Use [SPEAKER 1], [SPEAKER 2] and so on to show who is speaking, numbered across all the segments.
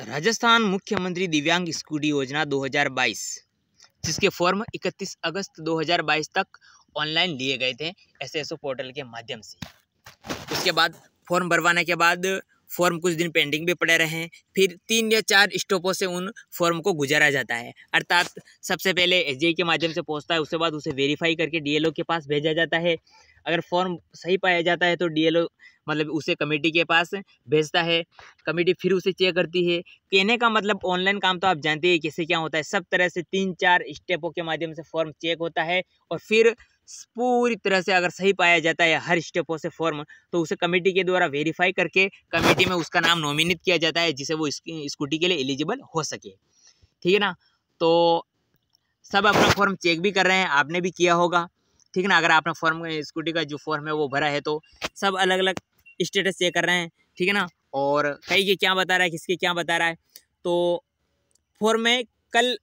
[SPEAKER 1] राजस्थान मुख्यमंत्री दिव्यांग स्कूटी योजना 2022 जिसके फॉर्म 31 अगस्त 2022 तक ऑनलाइन लिए गए थे एस पोर्टल के माध्यम से उसके बाद फॉर्म भरवाने के बाद फॉर्म कुछ दिन पेंडिंग भी पड़े रहे हैं फिर तीन या चार स्टॉपों से उन फॉर्म को गुजारा जाता है अर्थात सबसे पहले एस के माध्यम से पहुंचता है उसके बाद उसे वेरीफाई करके डीएलओ के पास भेजा जाता है अगर फॉर्म सही पाया जाता है तो डी मतलब उसे कमेटी के पास भेजता है कमेटी फिर उसे चेक करती है कहने का मतलब ऑनलाइन काम तो आप जानते हैं कैसे क्या होता है सब तरह से तीन चार स्टेपों के माध्यम से फॉर्म चेक होता है और फिर पूरी तरह से अगर सही पाया जाता है हर स्टेपों से फॉर्म तो उसे कमेटी के द्वारा वेरीफाई करके कमेटी में उसका नाम नॉमिनेट किया जाता है जिसे वो स्कूटी के लिए एलिजिबल हो सके ठीक है ना तो सब अपना फॉर्म चेक भी कर रहे हैं आपने भी किया होगा ठीक है ना अगर आपने फॉर्म स्कूटी का जो फॉर्म है वो भरा है तो सब अलग अलग स्टेटस चेक कर रहे हैं ठीक है ना और कई के क्या बता रहा है किसके क्या बता रहा है तो फॉर्म में कल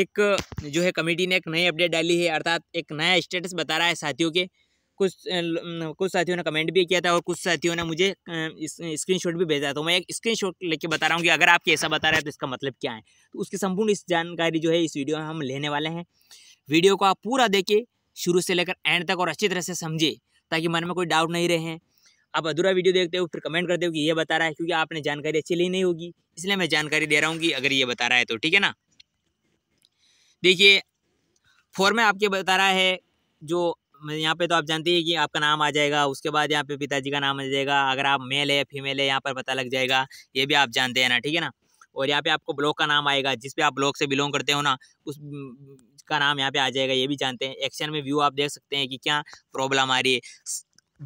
[SPEAKER 1] एक जो है कमेटी ने एक नई अपडेट डाली है अर्थात एक नया स्टेटस बता रहा है साथियों के कुछ कुछ साथियों ने कमेंट भी किया था और कुछ साथियों ने मुझे स्क्रीनशॉट भी भेजा तो मैं एक स्क्रीनशॉट लेके बता रहा हूँ कि अगर आपके ऐसा बता रहे हैं तो इसका मतलब क्या है तो उसकी संपूर्ण इस जानकारी जो है इस वीडियो में हम लेने वाले हैं वीडियो को आप पूरा देखें शुरू से लेकर एंड तक और अच्छी तरह से समझे ताकि मन में कोई डाउट नहीं रहे आप अधूरा वीडियो देखते हो फिर कमेंट करते हो कि ये बता रहा है क्योंकि आपने जानकारी अच्छी ली नहीं होगी इसलिए मैं जानकारी दे रहा हूँ कि अगर ये बता रहा है तो ठीक है ना देखिए फोर में आपके बता रहा है जो यहाँ पे तो आप जानते हैं कि आपका नाम आ जाएगा उसके बाद यहाँ पे पिताजी का नाम आ जाएगा अगर आप मेल है फीमेल है यहाँ पर पता लग जाएगा ये भी आप जानते हैं ना ठीक है ना और यहाँ पे आपको ब्लॉक का नाम आएगा जिस पे आप ब्लॉक से बिलोंग करते हो ना उस का नाम यहाँ पे आ जाएगा ये भी जानते हैं एक्शन में व्यू आप देख सकते हैं कि क्या प्रॉब्लम आ रही है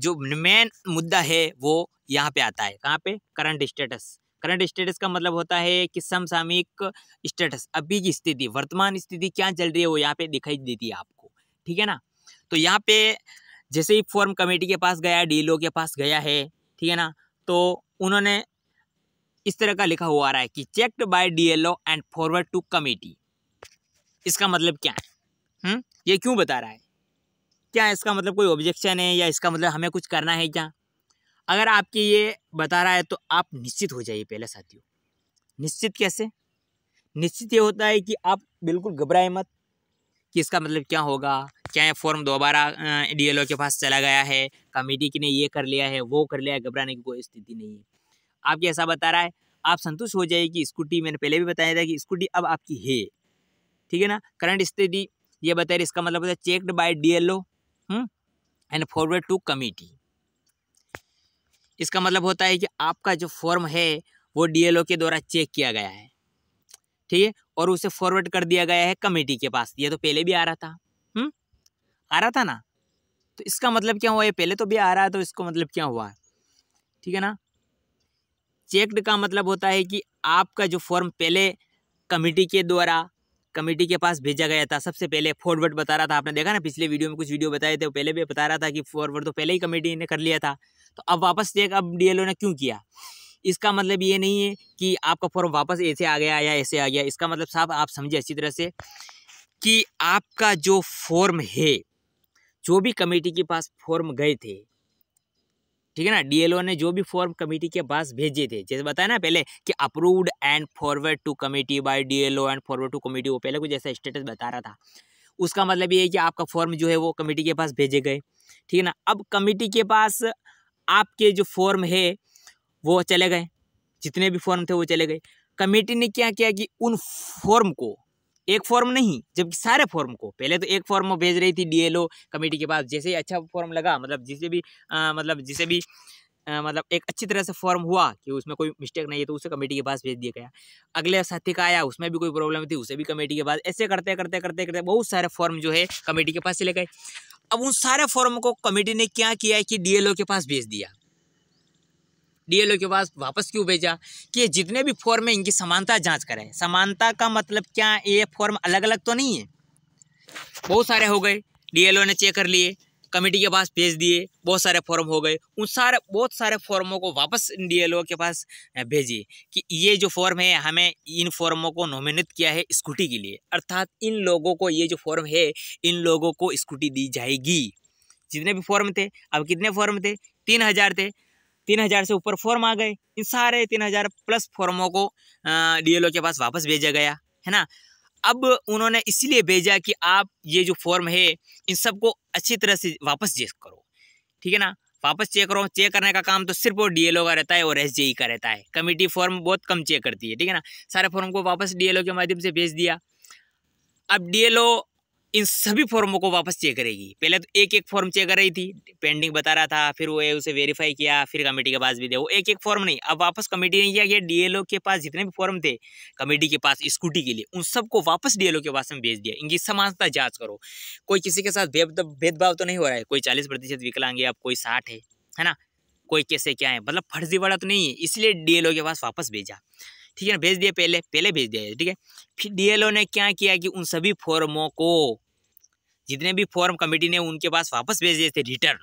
[SPEAKER 1] जो मेन मुद्दा है वो यहाँ पे आता है कहाँ पे करंट स्टेटस करंट स्टेटस का मतलब होता है कि समसामयिक स्टेटस अभी की स्थिति वर्तमान स्थिति क्या चल रही है वो यहाँ पे दिखाई देती है आपको ठीक है ना तो यहाँ पे जैसे ही फॉर्म कमेटी के पास गया डी के पास गया है ठीक है ना तो उन्होंने इस तरह का लिखा हुआ आ रहा है कि checked by DLO and forward to committee इसका मतलब क्या है हुँ? हम्म? ये क्यों बता रहा है क्या इसका मतलब कोई ऑब्जेक्शन है या इसका मतलब हमें कुछ करना है क्या अगर आपके ये बता रहा है तो आप निश्चित हो जाइए पहले साथियों निश्चित कैसे निश्चित ये होता है कि आप बिल्कुल घबराए मत कि इसका मतलब क्या होगा क्या ये फॉर्म दोबारा डीएलओ के पास चला गया है कमेटी ने ये कर लिया है वो कर लिया है घबराने की कोई स्थिति नहीं है आपके ऐसा बता रहा है आप संतुष्ट हो जाइए कि स्कूटी मैंने पहले भी बताया था कि स्कूटी अब आपकी है ठीक है ना करंट स्थिति ये बता रही इसका मतलब होता है checked by D L O and forward to committee इसका मतलब होता है कि आपका जो फॉर्म है वो डीएलओ के द्वारा चेक किया गया है ठीक है और उसे फॉरवर्ड कर दिया गया है कमेटी के पास ये तो पहले भी आ रहा था हम्म आ रहा था ना तो इसका मतलब क्या हुआ ये पहले तो भी आ रहा है तो इसको मतलब क्या हुआ ठीक है ना चेकड का मतलब होता है कि आपका जो फॉर्म पहले कमेटी के द्वारा कमेटी के पास भेजा गया था सबसे पहले फॉरवर्ड बता रहा था आपने देखा ना पिछले वीडियो में कुछ वीडियो बताए थे पहले भी बता रहा था कि फॉरवर्ड तो पहले ही कमेटी ने कर लिया था तो अब वापस चेक अब डीएलओ ने क्यों किया इसका मतलब ये नहीं है कि आपका फॉर्म वापस ऐसे आ गया या ऐसे आ गया इसका मतलब साहब आप समझे अच्छी तरह से कि आपका जो फॉर्म है जो भी कमेटी के पास फॉर्म गए थे ठीक है ना डीएलओ ने जो भी फॉर्म कमेटी के पास भेजे थे जैसे बताया ना पहले कि approved and forward to committee by DLO and forward to committee वो पहले कुछ ऐसा स्टेटस बता रहा था उसका मतलब ये है कि आपका फॉर्म जो है वो कमेटी के पास भेजे गए ठीक है ना अब कमेटी के पास आपके जो फॉर्म है वो चले गए जितने भी फॉर्म थे वो चले गए कमेटी ने क्या किया कि उन फॉर्म को एक फॉर्म नहीं जबकि सारे फॉर्म को पहले तो एक फॉर्म भेज रही थी डीएलओ कमेटी के पास जैसे ही अच्छा फॉर्म लगा मतलब जिसे भी आ, मतलब जिसे भी आ, मतलब एक अच्छी तरह से फॉर्म हुआ कि उसमें कोई मिस्टेक नहीं है तो उसे कमेटी के पास भेज दिया गया अगले साथी का आया उसमें भी कोई प्रॉब्लम थी उसे भी कमेटी के पास ऐसे करते करते करते करते बहुत सारे फॉर्म जो है कमेटी के पास चले गए अब उन सारे फॉर्म को कमेटी ने क्या किया है कि डीएलओ के पास भेज दिया डीएलओ के पास वापस क्यों भेजा कि ये जितने भी फॉर्म है इनकी समानता जांच करें समानता का मतलब क्या ये फॉर्म अलग अलग तो नहीं है बहुत सारे हो गए डीएलओ ने चेक कर लिए कमेटी के पास भेज दिए बहुत सारे फॉर्म हो गए उन सारे बहुत सारे फॉर्मों को वापस डीएलओ के पास भेजिए कि ये जो फॉर्म है हमें इन फॉर्मों को नोमिनेट किया है स्कूटी के लिए अर्थात इन लोगों को ये जो फॉर्म है इन लोगों को स्कूटी दी जाएगी जितने भी फॉर्म थे अब कितने फॉर्म थे तीन हज़ार थे तीन हज़ार से ऊपर फॉर्म आ गए इन सारे तीन हज़ार प्लस फॉर्मों को डीएलओ के पास वापस भेजा गया है ना अब उन्होंने इसलिए भेजा कि आप ये जो फॉर्म है इन सबको अच्छी तरह से वापस चेक करो ठीक है ना वापस चेक करो चेक करने का काम तो सिर्फ वो डीएलओ का रहता है और एस e का रहता है कमेटी फॉर्म बहुत कम चेक करती है ठीक है ना सारे फॉर्म को वापस डी के माध्यम से भेज दिया अब डीएलओ इन सभी फॉर्मों को वापस चेक करेगी पहले तो एक एक फॉर्म चेक कर रही थी पेंडिंग बता रहा था फिर वो उसे वेरीफाई किया फिर कमेटी के पास भी दे वो एक एक फॉर्म नहीं अब वापस कमेटी ने किया एल डीएलओ के पास जितने भी फॉर्म थे कमेटी के पास स्कूटी के लिए उन सबको वापस डीएलओ के पास में भेज दिया इनकी समानता जाँच करो कोई किसी के साथ भेदभाव तो नहीं हो रहा है कोई चालीस प्रतिशत विकलांग है अब कोई साठ है है ना कोई कैसे क्या है मतलब फर्जी वाला तो नहीं है इसलिए डीएलओ के पास वापस भेजा ठीक है ना भेज दिया पहले पहले भेज दिया ठीक है फिर डीएलओ ने क्या किया कि उन सभी फॉर्मों को जितने भी फॉर्म कमेटी ने उनके पास वापस भेज दिए थे रिटर्न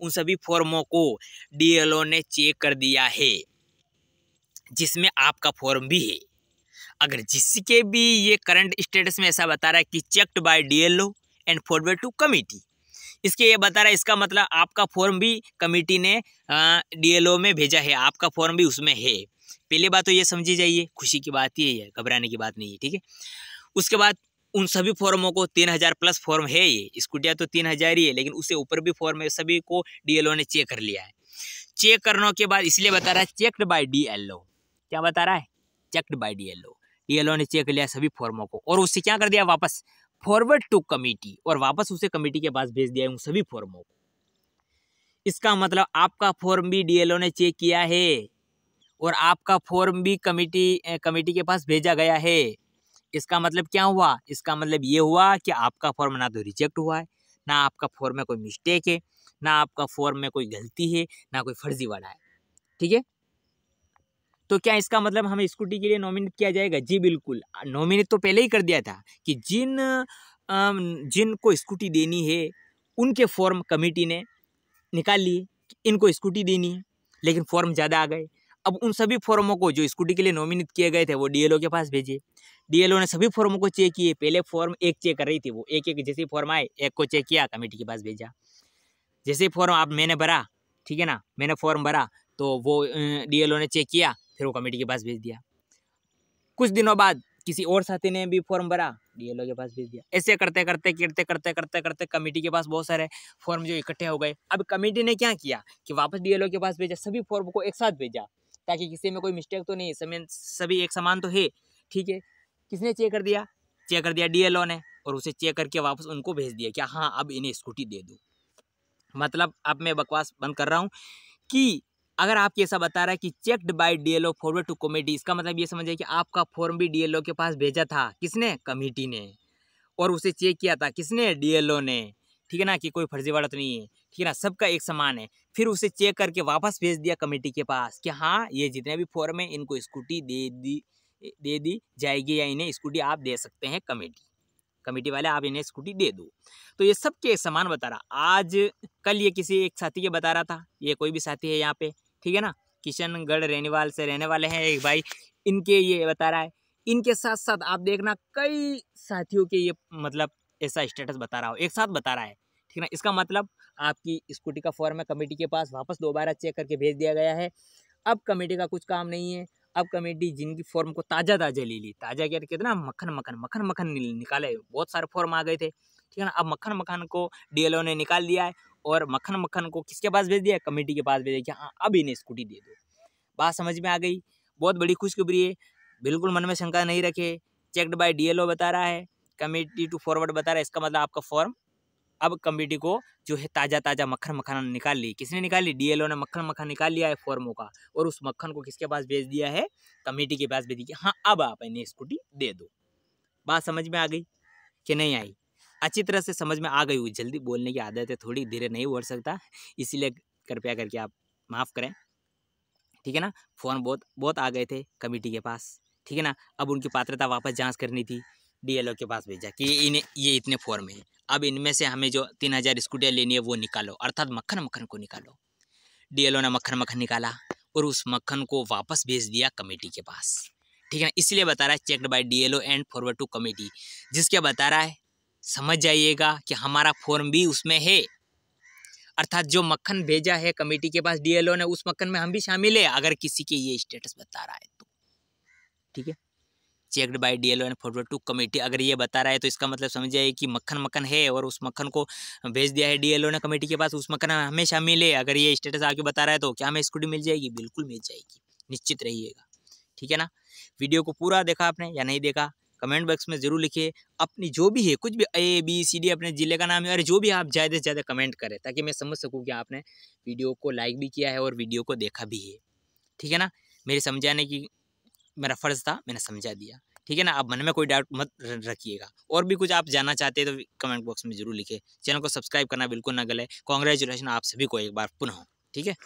[SPEAKER 1] उन सभी फॉर्मों को डीएलओ ने चेक कर दिया है जिसमें आपका फॉर्म भी है अगर जिसके भी ये करंट स्टेटस में ऐसा बता रहा है कि checked by DLO and forward to committee इसके ये बता रहा है इसका मतलब आपका फॉर्म भी कमेटी ने डीएलओ में भेजा है आपका फॉर्म भी उसमें है पहली बात तो ये समझी जाइए खुशी की बात ही है घबराने की बात नहीं है ठीक है उसके बाद उन सभी फॉर्मों को तीन हज़ार प्लस फॉर्म है ये स्कूटिया तो तीन हज़ार ही है लेकिन उससे ऊपर भी फॉर्म है सभी को डीएलओ ने चेक कर लिया है चेक करने के बाद इसलिए बता रहा है चेकड बाय डीएलओ क्या बता रहा है चेकड बाय डीएलओ डीएलओ ने चेक लिया सभी फॉर्मों को और उससे क्या कर दिया वापस फॉरवर्ड टू कमेटी और वापस उसे कमेटी के पास भेज दिया उन सभी फॉर्मों को इसका मतलब आपका फॉर्म भी डीएलओ ने चेक किया है और आपका फॉर्म भी कमेटी कमेटी के पास भेजा गया है इसका मतलब क्या हुआ इसका मतलब ये हुआ कि आपका फॉर्म ना तो रिजेक्ट हुआ है ना आपका फॉर्म में कोई मिस्टेक है ना आपका फॉर्म में कोई गलती है ना कोई फर्जी वाला है ठीक है तो क्या इसका मतलब हमें स्कूटी के लिए नॉमिनेट किया जाएगा जी बिल्कुल नॉमिनेट तो पहले ही कर दिया था कि जिन जिनको स्कूटी देनी है उनके फॉर्म कमेटी ने निकाल लिए इनको स्कूटी देनी है लेकिन फॉर्म ज़्यादा आ गए अब उन सभी फॉर्मों को जो स्कूटी के लिए नॉमिनेट किए गए थे वो डीएलओ के पास भेजिए डीएलओ ने सभी फॉर्मों को चेक किए पहले फॉर्म एक चेक कर रही थी वो एक एक जैसे फॉर्म आए एक को चेक किया कमेटी के पास भेजा जैसे फॉर्म आप मैंने भरा ठीक है ना मैंने फॉर्म भरा तो वो डीएलओ ने चेक किया फिर वो कमेटी के पास भेज दिया कुछ दिनों बाद किसी और साथी ने भी फॉर्म भरा डीएलओ के पास भेज दिया ऐसे करते करते करते करते करते करते कमेटी के पास बहुत सारे फॉर्म जो इकट्ठे हो गए अब कमेटी ने क्या किया कि वापस डीएलओ के पास भेजा सभी फॉर्म को एक साथ भेजा ताकि किसी में कोई मिस्टेक तो नहीं समय सभी एक समान तो है ठीक है किसने चेक कर दिया चेक कर दिया डीएलओ ने और उसे चेक करके वापस उनको भेज दिया कि हाँ अब इन्हें स्कूटी दे दो मतलब अब मैं बकवास बंद कर रहा हूँ कि अगर ये ऐसा बता रहा है कि checked by DLO forward to committee इसका मतलब ये समझे कि आपका फॉर्म भी डीएलओ के पास भेजा था किसने कमेटी ने और उसे चेक किया था किसने डीएलओ ने ठीक है ना कि कोई फर्जीवाड़ा तो नहीं है ठीक है ना सबका एक समान है फिर उसे चेक करके वापस भेज दिया कमेटी के पास कि हाँ ये जितने भी फॉर्म है इनको स्कूटी दे दी दे दी जाएगी या इन्हें स्कूटी आप दे सकते हैं कमेटी कमेटी वाले आप इन्हें स्कूटी दे दो तो ये सब के एक समान बता रहा आज कल ये किसी एक साथी के बता रहा था ये कोई भी साथी है यहाँ पे ठीक है ना किशनगढ़ रहने वाले से रहने वाले हैं एक भाई इनके ये बता रहा है इनके साथ साथ आप देखना कई साथियों के ये मतलब ऐसा स्टेटस बता रहा हो एक साथ बता रहा है ना इसका मतलब आपकी स्कूटी का फॉर्म है कमेटी के पास वापस दोबारा चेक करके भेज दिया गया है अब कमेटी का कुछ काम नहीं है अब कमेटी जिनकी फॉर्म को ताज़ा ताज़ा ले ली ताज़ा क्या कितना मक्खन मक्खन मक्खन मक्खन निकाले बहुत सारे फॉर्म आ गए थे ठीक है ना अब मक्खन मक्खन को डी ने निकाल दिया है और मक्खन मक्खन को किसके पास भेज दिया कमेटी के पास भेज दिया कि हाँ अब इन्हें स्कूटी दे दो बात समझ में आ गई बहुत बड़ी खुशखबरी है बिल्कुल मन में शंका नहीं रखे चेकड बाय डीएलओ बता रहा है कमेटी टू फॉरवर्ड बता रहा है इसका मतलब आपका फॉर्म अब कमेटी को जो है ताज़ा ताज़ा मक्खन मखाना निकाल ली किसने निकाल ली डीएलओ ने मक्खन मखाना निकाल लिया है फॉर्मो का और उस मक्खन को किसके पास भेज दिया है कमेटी के पास भेज दिया हाँ अब आप इन्हें स्कूटी दे दो बात समझ में आ गई कि नहीं आई अच्छी तरह से समझ में आ गई हुई जल्दी बोलने की आदत है थोड़ी धीरे नहीं बोल सकता इसीलिए कृपया करके आप माफ़ करें ठीक है ना फ़ोन बहुत बहुत आ गए थे कमेटी के पास ठीक है ना अब उनकी पात्रता वापस जांच करनी थी डीएलओ के पास भेजा कि इन्हें ये इतने फॉर्म है अब इनमें से हमें जो तीन हज़ार स्कूटियाँ लेनी है वो निकालो अर्थात मक्खन मक्खन को निकालो डीएलओ ने मक्खन मक्खन निकाला और उस मक्खन को वापस भेज दिया कमेटी के पास ठीक है ना इसलिए बता रहा है D L O and forward to committee जिसके बता रहा है समझ जाइएगा कि हमारा फॉर्म भी उसमें है अर्थात जो मक्खन भेजा है कमेटी के पास डीएलओ ने उस मक्खन में हम भी शामिल है अगर किसी के ये स्टेटस बता रहा है तो ठीक है checked by DLO and forward to committee अगर ये बता रहा है तो इसका मतलब समझ जाए कि मक्खन मक्खन है और उस मक्खन को भेज दिया है डीएलओ ने कमेटी के पास उस मक्खन हमेशा मिले अगर ये स्टेटस आगे बता रहा है तो क्या हमें स्कूटी मिल जाएगी बिल्कुल मिल जाएगी निश्चित रहिएगा ठीक है ना वीडियो को पूरा देखा आपने या नहीं देखा कमेंट बॉक्स में जरूर लिखिए अपनी जो भी है कुछ भी ए बी सी डी अपने ज़िले का नाम है और जो भी आप ज़्यादा से ज़्यादा कमेंट करें ताकि मैं समझ सकूँ कि आपने वीडियो को लाइक भी किया है और वीडियो को देखा भी है ठीक है ना मेरे समझाने की मेरा फ़र्ज़ था मैंने समझा दिया ठीक है ना आप मन में कोई डाउट मत रखिएगा और भी कुछ आप जानना चाहते हैं तो कमेंट बॉक्स में जरूर लिखे चैनल को सब्सक्राइब करना बिल्कुल ना गले कॉन्ग्रेचुलेसन आप सभी को एक बार पुनः ठीक है